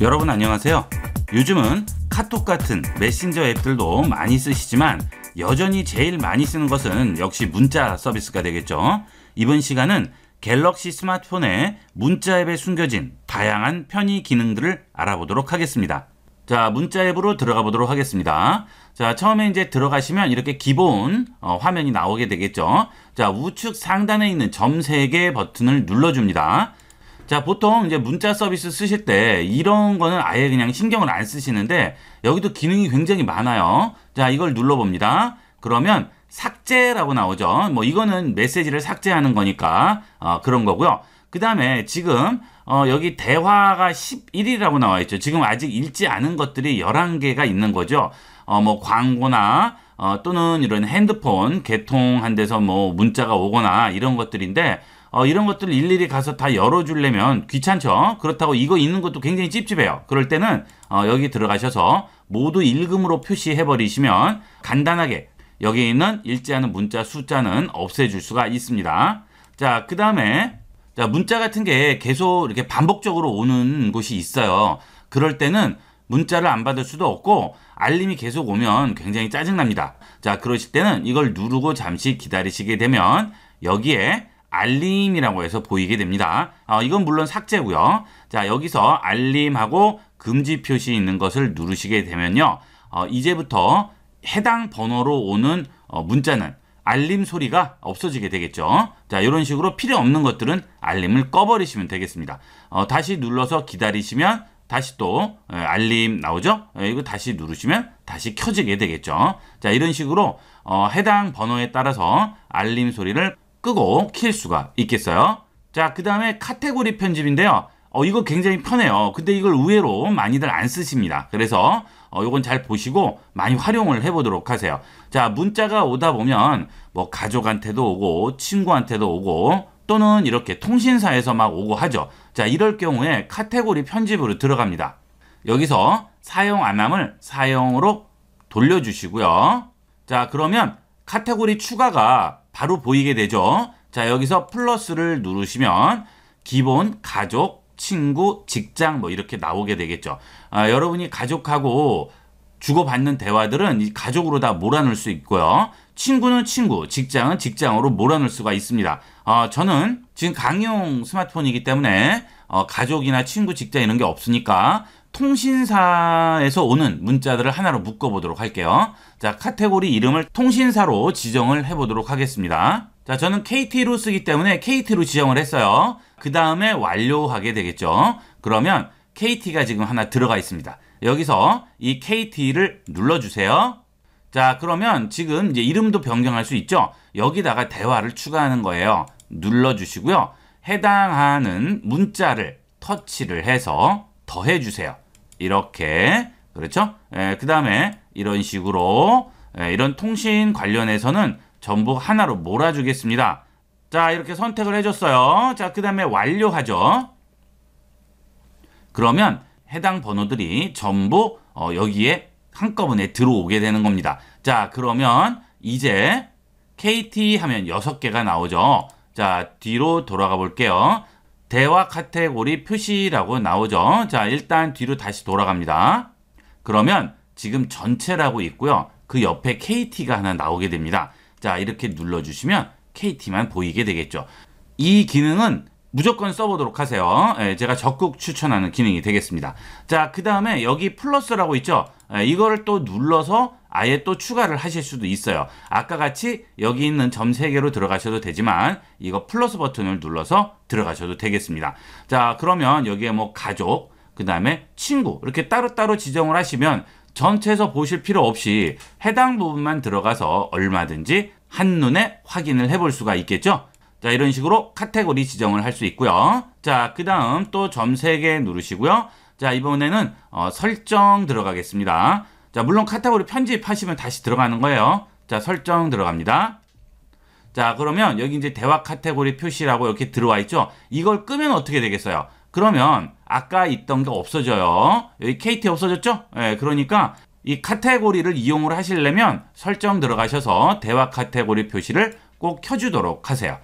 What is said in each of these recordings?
여러분 안녕하세요. 요즘은 카톡 같은 메신저 앱들도 많이 쓰시지만 여전히 제일 많이 쓰는 것은 역시 문자 서비스가 되겠죠. 이번 시간은 갤럭시 스마트폰의 문자 앱에 숨겨진 다양한 편의 기능들을 알아보도록 하겠습니다. 자, 문자 앱으로 들어가 보도록 하겠습니다. 자, 처음에 이제 들어가시면 이렇게 기본 어, 화면이 나오게 되겠죠. 자, 우측 상단에 있는 점 3개 버튼을 눌러줍니다. 자, 보통 이제 문자 서비스 쓰실 때 이런 거는 아예 그냥 신경을 안 쓰시는데 여기도 기능이 굉장히 많아요. 자, 이걸 눌러봅니다. 그러면 삭제라고 나오죠. 뭐 이거는 메시지를 삭제하는 거니까 어, 그런 거고요. 그 다음에 지금 어, 여기 대화가 11이라고 나와 있죠. 지금 아직 읽지 않은 것들이 11개가 있는 거죠. 어, 뭐 광고나 어, 또는 이런 핸드폰 개통한 데서 뭐 문자가 오거나 이런 것들인데 어, 이런 것들 일일이 가서 다 열어주려면 귀찮죠. 그렇다고 이거 있는 것도 굉장히 찝찝해요. 그럴 때는 어, 여기 들어가셔서 모두 읽음으로 표시해버리시면 간단하게 여기 있는 일지하는 문자 숫자는 없애줄 수가 있습니다. 자, 그 다음에 자 문자 같은 게 계속 이렇게 반복적으로 오는 곳이 있어요. 그럴 때는 문자를 안 받을 수도 없고 알림이 계속 오면 굉장히 짜증납니다. 자 그러실 때는 이걸 누르고 잠시 기다리시게 되면 여기에 알림이라고 해서 보이게 됩니다. 어, 이건 물론 삭제고요. 자 여기서 알림하고 금지 표시 있는 것을 누르시게 되면요. 어, 이제부터 해당 번호로 오는 어, 문자는 알림 소리가 없어지게 되겠죠. 자 이런 식으로 필요 없는 것들은 알림을 꺼버리시면 되겠습니다. 어, 다시 눌러서 기다리시면 다시 또 예, 알림 나오죠? 예, 이거 다시 누르시면 다시 켜지게 되겠죠. 자 이런 식으로 어, 해당 번호에 따라서 알림 소리를 끄고 킬 수가 있겠어요. 자, 그 다음에 카테고리 편집인데요. 어, 이거 굉장히 편해요. 근데 이걸 의외로 많이들 안 쓰십니다. 그래서 어, 이건 잘 보시고 많이 활용을 해보도록 하세요. 자, 문자가 오다 보면 뭐 가족한테도 오고 친구한테도 오고 또는 이렇게 통신사에서 막 오고 하죠. 자, 이럴 경우에 카테고리 편집으로 들어갑니다. 여기서 사용 안함을 사용으로 돌려주시고요. 자, 그러면 카테고리 추가가 바로 보이게 되죠. 자 여기서 플러스를 누르시면 기본 가족, 친구, 직장 뭐 이렇게 나오게 되겠죠. 아, 여러분이 가족하고 주고받는 대화들은 이 가족으로 다 몰아넣을 수 있고요. 친구는 친구, 직장은 직장으로 몰아넣을 수가 있습니다. 어, 저는 지금 강용 스마트폰이기 때문에 어, 가족이나 친구, 직장 이런 게 없으니까 통신사에서 오는 문자들을 하나로 묶어보도록 할게요. 자, 카테고리 이름을 통신사로 지정을 해보도록 하겠습니다. 자, 저는 KT로 쓰기 때문에 KT로 지정을 했어요. 그 다음에 완료하게 되겠죠. 그러면 KT가 지금 하나 들어가 있습니다. 여기서 이 KT를 눌러주세요. 자, 그러면 지금 이제 이름도 변경할 수 있죠. 여기다가 대화를 추가하는 거예요. 눌러주시고요. 해당하는 문자를 터치를 해서 더해주세요. 이렇게 그렇죠? 예, 그 다음에 이런 식으로 예, 이런 통신 관련해서는 전부 하나로 몰아주겠습니다. 자 이렇게 선택을 해줬어요. 자 그 다음에 완료하죠. 그러면 해당 번호들이 전부 어, 여기에 한꺼번에 들어오게 되는 겁니다. 자 그러면 이제 KT 하면 6개가 나오죠. 자 뒤로 돌아가 볼게요. 대화 카테고리 표시라고 나오죠. 자, 일단 뒤로 다시 돌아갑니다. 그러면 지금 전체라고 있고요. 그 옆에 KT가 하나 나오게 됩니다. 자, 이렇게 눌러주시면 KT만 보이게 되겠죠. 이 기능은 무조건 써보도록 하세요. 예, 제가 적극 추천하는 기능이 되겠습니다. 자, 그 다음에 여기 플러스라고 있죠. 예, 이거를 또 눌러서 아예 또 추가를 하실 수도 있어요. 아까 같이 여기 있는 점 3개로 들어가셔도 되지만 이거 플러스 버튼을 눌러서 들어가셔도 되겠습니다. 자 그러면 여기에 뭐 가족, 그 다음에 친구 이렇게 따로따로 지정을 하시면 전체에서 보실 필요 없이 해당 부분만 들어가서 얼마든지 한눈에 확인을 해 볼 수가 있겠죠. 자 이런 식으로 카테고리 지정을 할 수 있고요. 자 그 다음 또 점 3개 누르시고요. 자 이번에는 어, 설정 들어가겠습니다. 자, 물론 카테고리 편집하시면 다시 들어가는 거예요. 자, 설정 들어갑니다. 자, 그러면 여기 이제 대화 카테고리 표시라고 이렇게 들어와 있죠? 이걸 끄면 어떻게 되겠어요? 그러면 아까 있던 게 없어져요. 여기 KT 없어졌죠? 예, 네, 그러니까 이 카테고리를 이용을 하시려면 설정 들어가셔서 대화 카테고리 표시를 꼭 켜주도록 하세요.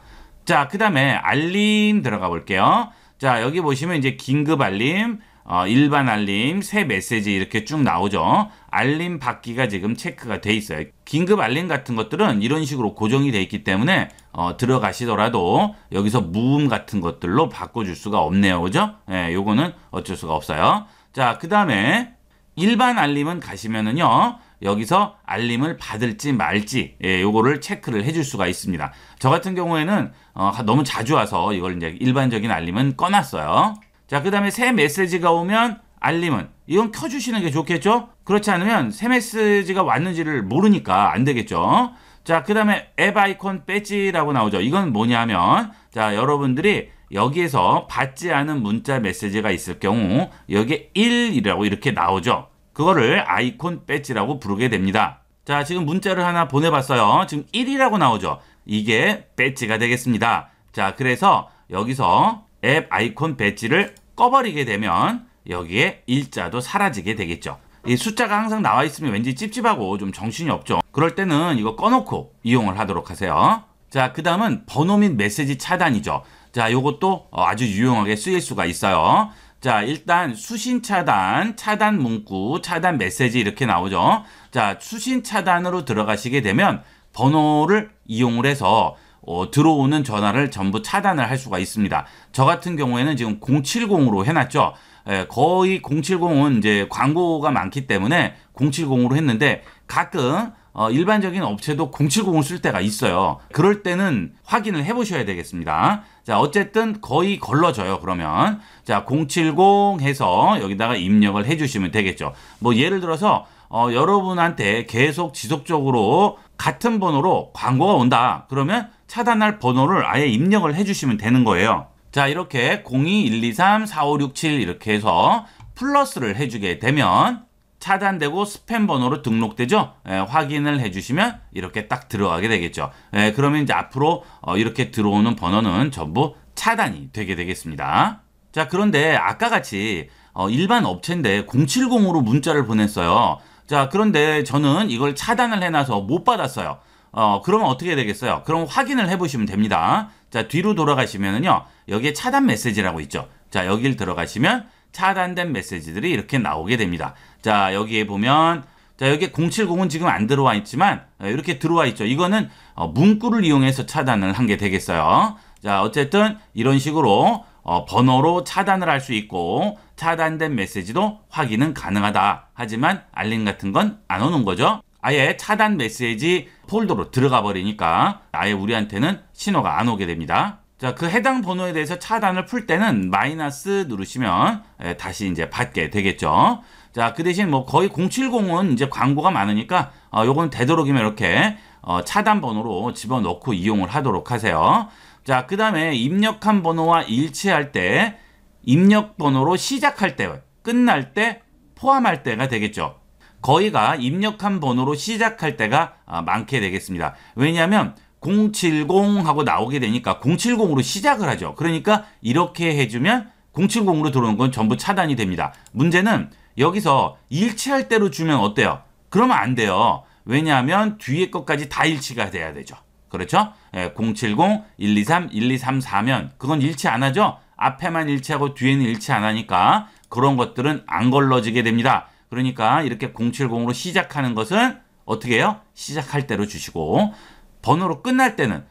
자, 그 다음에 알림 들어가 볼게요. 자, 여기 보시면 이제 긴급 알림, 어, 일반 알림, 새 메시지 이렇게 쭉 나오죠. 알림 받기가 지금 체크가 돼 있어요. 긴급 알림 같은 것들은 이런 식으로 고정이 돼 있기 때문에 어, 들어가시더라도 여기서 무음 같은 것들로 바꿔줄 수가 없네요. 그죠? 예, 요거는 어쩔 수가 없어요. 자, 그 다음에 일반 알림은 가시면은요. 여기서 알림을 받을지 말지 예, 요거를 체크를 해 줄 수가 있습니다. 저 같은 경우에는 어, 너무 자주 와서 이걸 이제 일반적인 알림은 꺼놨어요. 자, 그 다음에 새 메시지가 오면 알림은 이건 켜주시는 게 좋겠죠? 그렇지 않으면 새 메시지가 왔는지를 모르니까 안 되겠죠? 자, 그 다음에 앱 아이콘 배지라고 나오죠. 이건 뭐냐면 자, 여러분들이 여기에서 받지 않은 문자 메시지가 있을 경우 여기에 1이라고 이렇게 나오죠. 그거를 아이콘 배지라고 부르게 됩니다. 자, 지금 문자를 하나 보내봤어요. 지금 1이라고 나오죠. 이게 배지가 되겠습니다. 자, 그래서 여기서 앱 아이콘 배지를 꺼버리게 되면 여기에 일자도 사라지게 되겠죠. 이 숫자가 항상 나와 있으면 왠지 찝찝하고 좀 정신이 없죠. 그럴 때는 이거 꺼놓고 이용을 하도록 하세요. 자, 그 다음은 번호 및 메시지 차단이죠. 자, 요것도 어, 아주 유용하게 쓰일 수가 있어요. 자, 일단 수신 차단, 차단 문구, 차단 메시지 이렇게 나오죠. 자, 수신 차단으로 들어가시게 되면 번호를 이용을 해서 어, 들어오는 전화를 전부 차단을 할 수가 있습니다. 저 같은 경우에는 지금 070으로 해놨죠. 예, 거의 070은 이제 광고가 많기 때문에 070으로 했는데 가끔 어, 일반적인 업체도 070을 쓸 때가 있어요. 그럴 때는 확인을 해보셔야 되겠습니다. 자, 어쨌든 거의 걸러져요, 그러면. 자, 070 해서 여기다가 입력을 해주시면 되겠죠. 뭐, 예를 들어서, 어, 여러분한테 계속 지속적으로 같은 번호로 광고가 온다. 그러면 차단할 번호를 아예 입력을 해주시면 되는 거예요. 자 이렇게 021234567 이렇게 해서 플러스를 해주게 되면 차단되고 스팸 번호로 등록되죠. 에, 예, 확인을 해주시면 이렇게 딱 들어가게 되겠죠. 에, 예, 그러면 이제 앞으로 어, 이렇게 들어오는 번호는 전부 차단이 되게 되겠습니다. 자 그런데 아까 같이 어, 일반 업체인데 070으로 문자를 보냈어요. 자 그런데 저는 이걸 차단을 해놔서 못 받았어요. 어 그러면 어떻게 되겠어요? 그럼 확인을 해보시면 됩니다. 자 뒤로 돌아가시면은요 여기에 차단 메시지라고 있죠. 자 여길 들어가시면 차단된 메시지들이 이렇게 나오게 됩니다. 자 여기에 보면 자 여기 에 070은 지금 안 들어와 있지만 어, 이렇게 들어와 있죠. 이거는 어, 문구를 이용해서 차단을 한 게 되겠어요. 자 어쨌든 이런 식으로 어, 번호로 차단을 할 수 있고 차단된 메시지도 확인은 가능하다. 하지만 알림 같은 건 안 오는 거죠. 아예 차단 메시지 폴더로 들어가 버리니까 아예 우리한테는 신호가 안 오게 됩니다. 자, 그 해당 번호에 대해서 차단을 풀 때는 마이너스 누르시면 예, 다시 이제 받게 되겠죠. 자, 그 대신 뭐 거의 070은 이제 광고가 많으니까 어, 요건 되도록이면 이렇게 어, 차단 번호로 집어넣고 이용을 하도록 하세요. 자, 그 다음에 입력한 번호와 일치할 때 입력 번호로 시작할 때, 끝날 때, 포함할 때가 되겠죠. 거의가 입력한 번호로 시작할 때가 아, 많게 되겠습니다. 왜냐하면 070 하고 나오게 되니까 070으로 시작을 하죠. 그러니까 이렇게 해주면 070으로 들어오는 건 전부 차단이 됩니다. 문제는 여기서 일치할 때로 주면 어때요? 그러면 안 돼요. 왜냐하면 뒤에 것까지 다 일치가 돼야 되죠. 그렇죠? 070-123-1234면 예, 그건 일치 안 하죠? 앞에만 일치하고 뒤에는 일치 안 하니까 그런 것들은 안 걸러지게 됩니다. 그러니까 이렇게 070으로 시작하는 것은 어떻게 해요? 시작할 때로 주시고 번호로 끝날 때는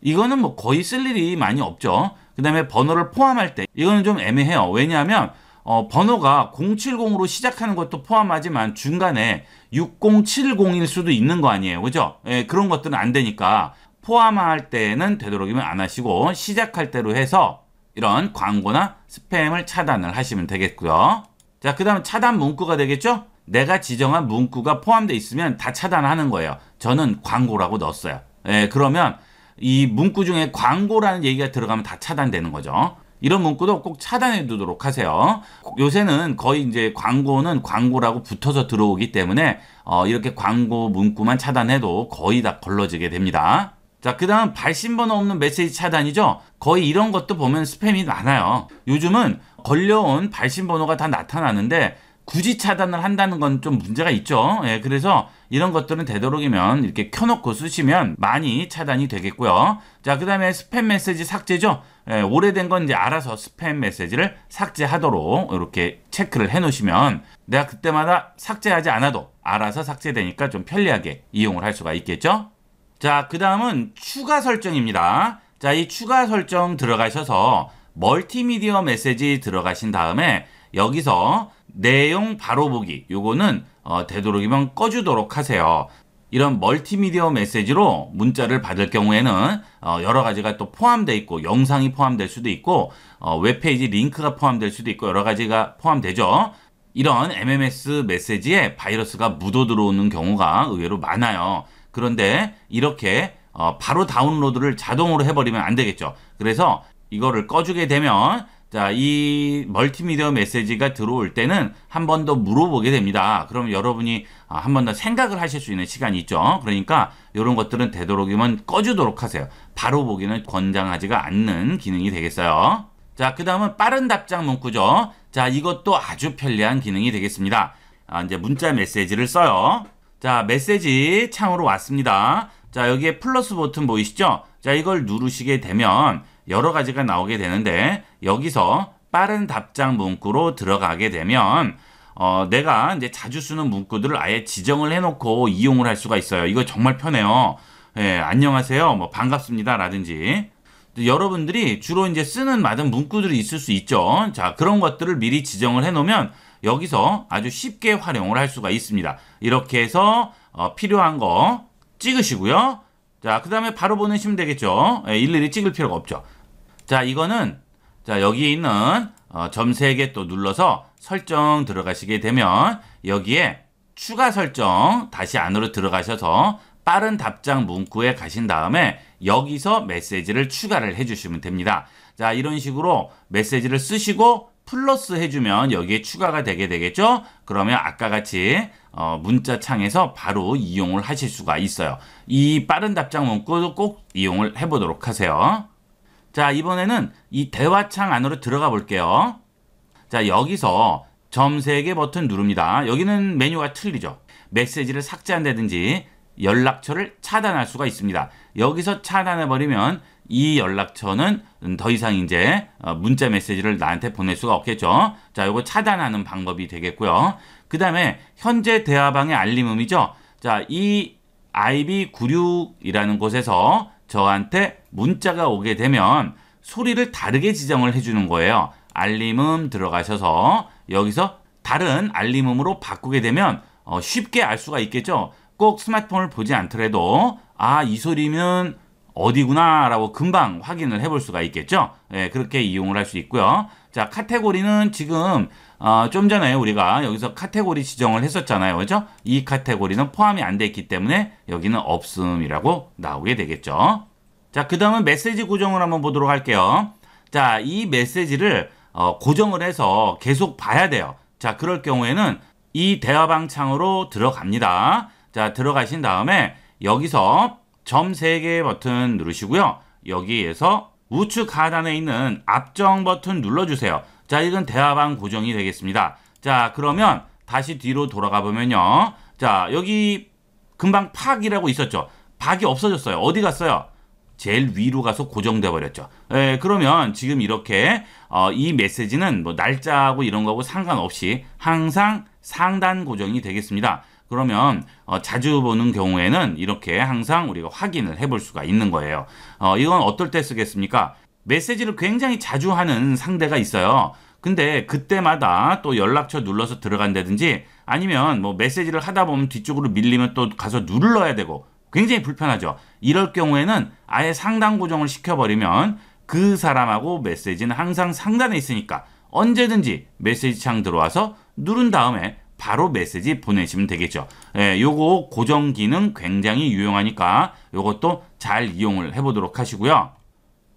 이거는 뭐 거의 쓸 일이 많이 없죠. 그 다음에 번호를 포함할 때 이거는 좀 애매해요. 왜냐하면 어, 번호가 070으로 시작하는 것도 포함하지만 중간에 6070일 수도 있는 거 아니에요. 그죠? 예, 그런 것들은 안 되니까 포함할 때는 되도록이면 안 하시고 시작할 때로 해서 이런 광고나 스팸을 차단을 하시면 되겠고요. 자, 그 다음 차단 문구가 되겠죠? 내가 지정한 문구가 포함되어 있으면 다 차단하는 거예요. 저는 광고라고 넣었어요. 예, 그러면 이 문구 중에 광고라는 얘기가 들어가면 다 차단되는 거죠. 이런 문구도 꼭 차단해 두도록 하세요. 요새는 거의 이제 광고는 광고라고 붙어서 들어오기 때문에 어, 이렇게 광고 문구만 차단해도 거의 다 걸러지게 됩니다. 자, 그 다음 발신번호 없는 메시지 차단이죠. 거의 이런 것도 보면 스팸이 많아요. 요즘은 걸려온 발신번호가 다 나타나는데 굳이 차단을 한다는 건 좀 문제가 있죠. 예, 그래서 이런 것들은 되도록이면 이렇게 켜놓고 쓰시면 많이 차단이 되겠고요. 자, 그 다음에 스팸 메시지 삭제죠. 예, 오래된 건 이제 알아서 스팸 메시지를 삭제하도록 이렇게 체크를 해 놓으시면 내가 그때마다 삭제하지 않아도 알아서 삭제되니까 좀 편리하게 이용을 할 수가 있겠죠? 자, 그 다음은 추가 설정입니다. 자, 이 추가 설정 들어가셔서 멀티미디어 메시지 들어가신 다음에 여기서 내용 바로 보기 요거는 어, 되도록이면 꺼주도록 하세요. 이런 멀티미디어 메시지로 문자를 받을 경우에는 어, 여러 가지가 또 포함되어 있고 영상이 포함될 수도 있고 어, 웹페이지 링크가 포함될 수도 있고 여러 가지가 포함되죠. 이런 MMS 메시지에 바이러스가 묻어 들어오는 경우가 의외로 많아요. 그런데 이렇게 어, 바로 다운로드를 자동으로 해버리면 안 되겠죠. 그래서 이거를 꺼주게 되면 자, 이 멀티미디어 메시지가 들어올 때는 한 번 더 물어보게 됩니다. 그럼 여러분이 아, 한번 더 생각을 하실 수 있는 시간이 있죠. 그러니까 이런 것들은 되도록이면 꺼주도록 하세요. 바로 보기는 권장하지가 않는 기능이 되겠어요. 자, 그 다음은 빠른 답장 문구죠. 자, 이것도 아주 편리한 기능이 되겠습니다. 아, 이제 문자 메시지를 써요. 자, 메시지 창으로 왔습니다. 자, 여기에 플러스 버튼 보이시죠? 자, 이걸 누르시게 되면 여러 가지가 나오게 되는데 여기서 빠른 답장 문구로 들어가게 되면 어, 내가 이제 자주 쓰는 문구들을 아예 지정을 해놓고 이용을 할 수가 있어요. 이거 정말 편해요. 예, 안녕하세요. 뭐 반갑습니다. 라든지 여러분들이 주로 이제 쓰는 많은 문구들이 있을 수 있죠. 자, 그런 것들을 미리 지정을 해놓으면 여기서 아주 쉽게 활용을 할 수가 있습니다. 이렇게 해서 어, 필요한 거 찍으시고요. 자, 그 다음에 바로 보내시면 되겠죠. 예, 일일이 찍을 필요가 없죠. 자, 이거는 자, 여기에 있는 어, 점 3개 또 눌러서 설정 들어가시게 되면 여기에 추가 설정 다시 안으로 들어가셔서 빠른 답장 문구에 가신 다음에 여기서 메시지를 추가를 해주시면 됩니다. 자, 이런 식으로 메시지를 쓰시고 플러스 해주면 여기에 추가가 되게 되겠죠? 그러면 아까 같이 어, 문자 창에서 바로 이용을 하실 수가 있어요. 이 빠른 답장 문구도 꼭 이용을 해보도록 하세요. 자, 이번에는 이 대화창 안으로 들어가 볼게요. 자, 여기서 점 3개 버튼 누릅니다. 여기는 메뉴가 틀리죠. 메시지를 삭제한다든지 연락처를 차단할 수가 있습니다. 여기서 차단해버리면 이 연락처는 더 이상 이제 어, 문자 메시지를 나한테 보낼 수가 없겠죠. 자, 이거 차단하는 방법이 되겠고요. 그 다음에 현재 대화방의 알림음이죠. 자, 이 IB96이라는 곳에서 저한테 문자가 오게 되면 소리를 다르게 지정을 해주는 거예요. 알림음 들어가셔서 여기서 다른 알림음으로 바꾸게 되면 어, 쉽게 알 수가 있겠죠. 꼭 스마트폰을 보지 않더라도 아 이 소리면 어디구나 라고 금방 확인을 해볼 수가 있겠죠. 예, 그렇게 이용을 할 수 있고요. 자 카테고리는 지금 어, 좀 전에 우리가 여기서 카테고리 지정을 했었잖아요. 그죠? 이 카테고리는 포함이 안 돼 있기 때문에 여기는 없음이라고 나오게 되겠죠. 자, 그 다음은 메시지 고정을 한번 보도록 할게요. 자, 이 메시지를 어, 고정을 해서 계속 봐야 돼요. 자, 그럴 경우에는 이 대화방 창으로 들어갑니다. 자, 들어가신 다음에 여기서 점 3개 버튼 누르시고요. 여기에서 우측 하단에 있는 앞정 버튼 눌러주세요. 자, 이건 대화방 고정이 되겠습니다. 자, 그러면 다시 뒤로 돌아가 보면요. 자, 여기 금방 팍이라고 있었죠. 박이 없어졌어요. 어디 갔어요? 제일 위로 가서 고정돼 버렸죠. 예, 그러면 지금 이렇게 어, 이 메시지는 뭐 날짜하고 이런 거하고 상관없이 항상 상단 고정이 되겠습니다. 그러면 어, 자주 보는 경우에는 이렇게 항상 우리가 확인을 해 볼 수가 있는 거예요. 어, 이건 어떨 때 쓰겠습니까? 메시지를 굉장히 자주 하는 상대가 있어요. 근데 그때마다 또 연락처 눌러서 들어간다든지 아니면 뭐 메시지를 하다 보면 뒤쪽으로 밀리면 또 가서 눌러야 되고 굉장히 불편하죠. 이럴 경우에는 아예 상단 고정을 시켜버리면 그 사람하고 메시지는 항상 상단에 있으니까 언제든지 메시지 창 들어와서 누른 다음에 바로 메시지 보내시면 되겠죠. 예, 요거 고정 기능 굉장히 유용하니까 요것도 잘 이용을 해보도록 하시고요.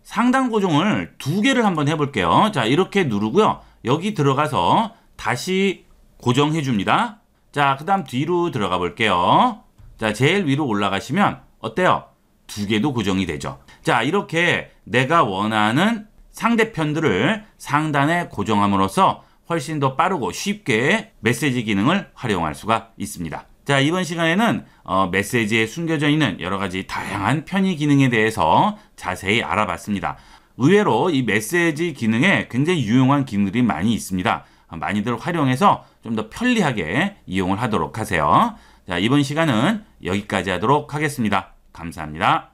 상단 고정을 두 개를 한번 해볼게요. 자 이렇게 누르고요. 여기 들어가서 다시 고정해 줍니다. 자그 다음 뒤로 들어가 볼게요. 자 제일 위로 올라가시면 어때요? 두 개도 고정이 되죠. 자 이렇게 내가 원하는 상대편들을 상단에 고정함으로써 훨씬 더 빠르고 쉽게 메시지 기능을 활용할 수가 있습니다. 자, 이번 시간에는 어, 메시지에 숨겨져 있는 여러 가지 다양한 편의 기능에 대해서 자세히 알아봤습니다. 의외로 이 메시지 기능에 굉장히 유용한 기능들이 많이 있습니다. 많이들 활용해서 좀 더 편리하게 이용을 하도록 하세요. 자, 이번 시간은 여기까지 하도록 하겠습니다. 감사합니다.